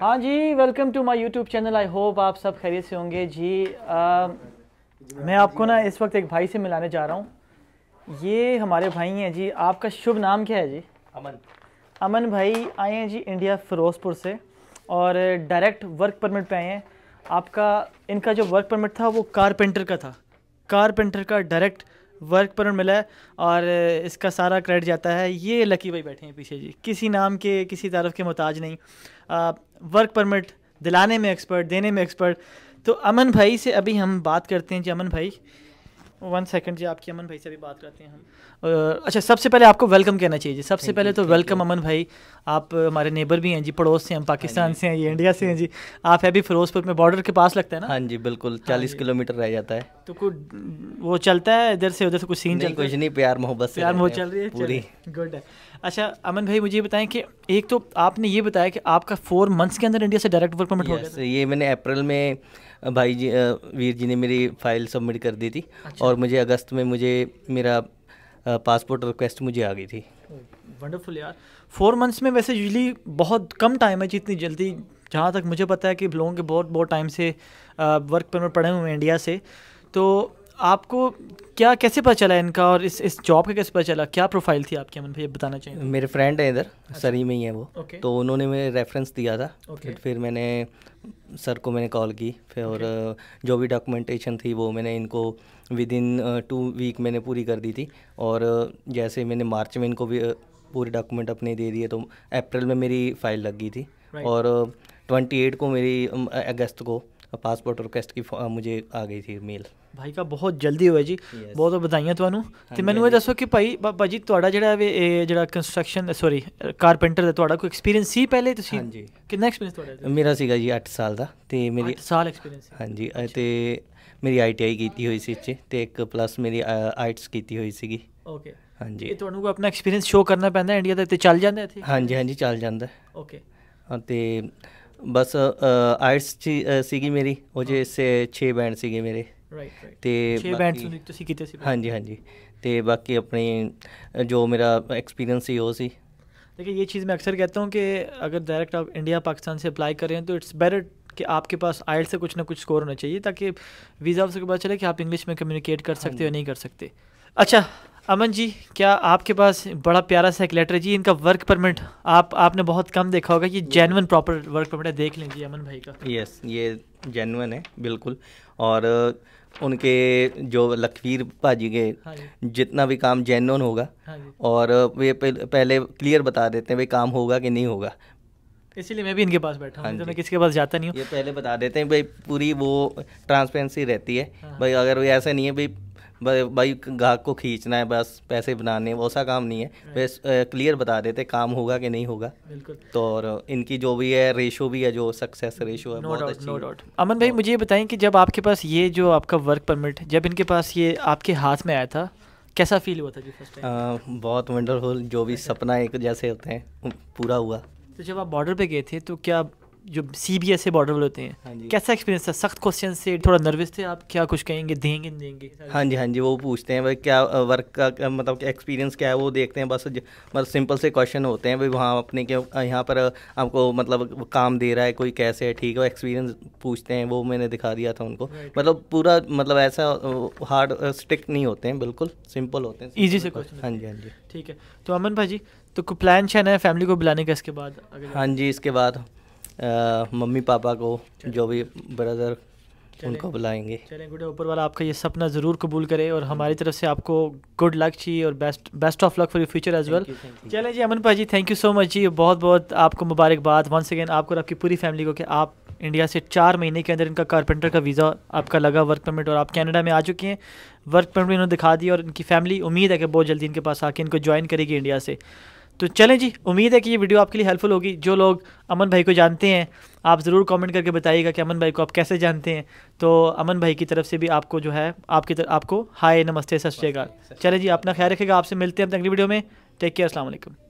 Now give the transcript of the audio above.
हाँ जी welcome to my YouTube channel I hope आप सब खैरियत से होंगे जी आ, मैं आपको ना इस वक्त एक भाई से मिलाने जा रहा हूँ ये हमारे भाई हैं जी आपका शुभ नाम क्या है जी अमन अमन भाई आए हैं जी इंडिया फ़िरोज़पुर से और डायरेक्ट वर्क परमिट पे आए हैं आपका इनका जो वर्क परमिट था वो कारपेंटर का था कारपेंटर का डायरेक्ट वर्क परमिट मिला है और इसका सारा क्रेडिट जाता है ये लकी भाई बैठे हैं पीछे जी किसी नाम के किसी तारफ के मोहताज नहीं आ, वर्क परमिट दिलाने में एक्सपर्ट देने में एक्सपर्ट तो अमन भाई से अभी हम बात करते हैं जी अमन भाई वन सेकेंड जी आपकी अमन भाई से भी बात करते हैं हम अच्छा सबसे पहले आपको वेलकम कहना चाहिए सबसे पहले तो वेलकम अमन भाई आप हमारे नेबर भी हैं जी पड़ोस से हम हाँ पाकिस्तान से हैं ये इंडिया से हैं जी आप है भी फिरोजपुर में बॉर्डर के पास लगता है ना हाँ जी बिल्कुल हाँ चालीस किलोमीटर रह जाता है तो कुछ वो चलता है इधर से उधर से कुछ सीन चल कुछ नहीं प्यार मोहब्बत प्यार मोहब्बत चल रही है पूरी गुड है अच्छा अमन भाई मुझे बताएं कि एक तो आपने ये बताया कि आपका फोर मंथ्स के अंदर इंडिया से डायरेक्ट वर्क परमिट हो गया था। ये मैंने अप्रैल में भाई जी वीर जी ने मेरी फाइल सबमिट कर दी थी अच्छा। और मुझे अगस्त में मुझे मेरा पासपोर्ट रिक्वेस्ट मुझे आ गई थी वंडरफुल यार फोर मंथ्स में वैसे यूजली बहुत कम टाइम है जितनी जल्दी जहाँ तक मुझे पता है कि लोगों के बहुत बहुत टाइम से वर्क परमिट पड़े हुए हैं इंडिया से तो आपको क्या कैसे पता चला इनका और इस इस जॉब का कैसे पता चला क्या प्रोफाइल थी आपके अमन भैया बताना चाहिए मेरे फ्रेंड हैं इधर अच्छा। सरी में ही हैं वो okay. तो उन्होंने मेरे रेफरेंस दिया था okay. फिर मैंने सर को मैंने कॉल की फिर okay. जो भी डॉक्यूमेंटेशन थी वो मैंने इनको विद इन टू वीक मैंने पूरी कर दी थी और जैसे मैंने मार्च में इनको भी पूरे डॉक्यूमेंट अपने दे दिए तो अप्रैल में मेरी फाइल लग गई थी और ट्वेंटी को मेरी अगस्त को पासपोर्ट रिक्वेस्ट की मुझे आ गई थी मेल ਭਾਈ ਦਾ ਬਹੁਤ ਜਲਦੀ ਹੋਇਆ ਜੀ ਬਹੁਤ ਵਧਾਈਆਂ ਤੁਹਾਨੂੰ ਤੇ ਮੈਨੂੰ ਇਹ ਦੱਸੋ ਕਿ ਭਾਈ ਬਾਬਾ ਜੀ ਤੁਹਾਡਾ ਜਿਹੜਾ ਇਹ ਜਿਹੜਾ ਕੰਸਟਰਕਸ਼ਨ ਸੌਰੀ ਕਾਰਪੈਂਟਰ ਦਾ ਤੁਹਾਡਾ ਕੋਈ ਐਕਸਪੀਰੀਅੰਸ ਸੀ ਪਹਿਲੇ ਤੁਸੀਂ ਹਾਂਜੀ ਕਿੰਨਾ ਐਕਸਪੀਰੀਅੰਸ ਤੁਹਾਡਾ ਮੇਰਾ ਸੀਗਾ ਜੀ 8 ਸਾਲ ਦਾ ਤੇ ਮੇਰੀ 8 ਸਾਲ ਐਕਸਪੀਰੀਅੰਸ ਹਾਂਜੀ ਤੇ ਮੇਰੀ ਆਈਟੀਆਈ ਕੀਤੀ ਹੋਈ ਸੀ ਇੱਥੇ ਤੇ ਇੱਕ ਪਲੱਸ ਮੇਰੀ ਆਈਟਸ ਕੀਤੀ ਹੋਈ ਸੀਗੀ ਓਕੇ ਹਾਂਜੀ ਇਹ ਤੁਹਾਨੂੰ ਕੋ ਆਪਣਾ ਐਕਸਪੀਰੀਅੰਸ ਸ਼ੋ ਕਰਨਾ ਪੈਂਦਾ ਇੰਡੀਆ ਦਾ ਤੇ ਚੱਲ ਜਾਂਦਾ ਇੱਥੇ ਹਾਂਜੀ ਹਾਂਜੀ ਚੱਲ ਜਾਂਦਾ ਓਕੇ ਤੇ ਬਸ ਆਈਟਸ ਸੀਗੀ ਮੇਰੀ ਉਹ ਜੇ ਇਸੇ 6 ਬੈਂਡ ਸੀਗੇ ਮੇਰੇ हाँ जी हाँ जी तो बाकी ਹਾਂਜੀ जो मेरा एक्सपीरियंस ਜੋ वो सी देखिए ये चीज़ मैं अक्सर कहता हूँ कि अगर डायरेक्ट आप इंडिया पाकिस्तान से अप्लाई करें तो इट्स बेटर कि आपके पास आयल से कुछ ना कुछ स्कोर होना चाहिए ताकि वीज़ा से पता चले कि आप इंग्लिश में कम्युनिकेट कर सकते हो नहीं कर सकते अच्छा अमन जी क्या आपके पास बड़ा प्यारा सा एक लेटर है जी इनका वर्क परमिट आप आपने बहुत कम देखा होगा ये जेनवन प्रॉपर वर्क परमिट है देख लें जी अमन भाई का यस ये जेनवन है बिल्कुल और उनके जो लखवीर भाजी के हाँ जितना भी काम जेनवन होगा हाँ और वे पहले क्लियर बता देते हैं भाई काम होगा कि नहीं होगा इसीलिए मैं भी इनके पास बैठा हूँ हाँ तो मैं किसी के पास जाता नहीं हूँ ये पहले बता देते हैं भाई पूरी वो ट्रांसपेरेंसी रहती है हाँ। भाई अगर वो ऐसा नहीं है भाई भाई ग्राहक को खींचना है बस पैसे बनाने वो सा काम नहीं है बस क्लियर बता देते काम होगा कि नहीं होगा बिल्कुल तो और इनकी जो भी है रेशो भी है जो सक्सेस रेशो है no बहुत doubt, अच्छी no अमन भाई तो मुझे ये बताएं कि जब आपके पास ये जो आपका वर्क परमिट जब इनके पास ये आपके हाथ में आया था कैसा फील हुआ था जी फर्स्ट टाइम बहुत वंडरफुल जो भी अच्छा। सपना एक जैसे होते हैं पूरा हुआ तो जब आप बॉर्डर पे गए थे तो क्या जो C B S A border होते हैं हाँ जी कैसा एक्सपीरियंस था सख्त क्वेश्चन से थोड़ा नर्वस थे आप क्या कुछ कहेंगे देंगे नहीं देंगे हाँ जी हाँ जी वो पूछते हैं भाई क्या वर्क का मतलब एक्सपीरियंस क्या है वो देखते हैं बस मतलब सिंपल से क्वेश्चन होते हैं भाई वहाँ अपने के यहाँ पर आपको मतलब काम दे रहा है कोई कैसे है ठीक है एक्सपीरियंस पूछते हैं वो मैंने दिखा दिया था उनको मतलब पूरा मतलब ऐसा हार्ड स्ट्रिक्ट नहीं होते हैं बिल्कुल सिंपल होते हैं ईजी से क्वेश्चन हाँ जी हाँ जी ठीक है तो अमन भाई जी तो कोई प्लान शान है फैमिली को बुलाने का इसके बाद हाँ जी इसके बाद मम्मी पापा को जो भी ब्रदर उनको बुलाएंगे चलें गुड ऊपर वाला आपका ये सपना ज़रूर कबूल करे और हमारी तरफ से आपको गुड लक चाहिए और best best of luck for you future as well चलें जी अमन भाजी थैंक यू सो मच जी बहुत बहुत आपको मुबारकबाद वंस अगेन आपको और आपकी पूरी फैमिली को कि आप इंडिया से चार महीने के अंदर इनका कारपेंटर का वीज़ा आपका लगा वर्क परमिट और आप कैनेडा में आ चुके हैं वर्क परमिट इन्होंने दिखा दी और इनकी फैमिली उम्मीद है कि बहुत जल्दी इनके पास आके इनको ज्वाइन करेगी इंडिया से तो चलें जी उम्मीद है कि ये वीडियो आपके लिए हेल्पफुल होगी जो लोग अमन भाई को जानते हैं आप ज़रूर कमेंट करके बताइएगा कि अमन भाई को आप कैसे जानते हैं तो अमन भाई की तरफ से भी आपको जो है आपकी तरफ आपको हाय नमस्ते सत श्रीकाल चलें जी अपना ख्याल रखेगा आपसे मिलते हैं अपने अगली वीडियो में टेक केयर असल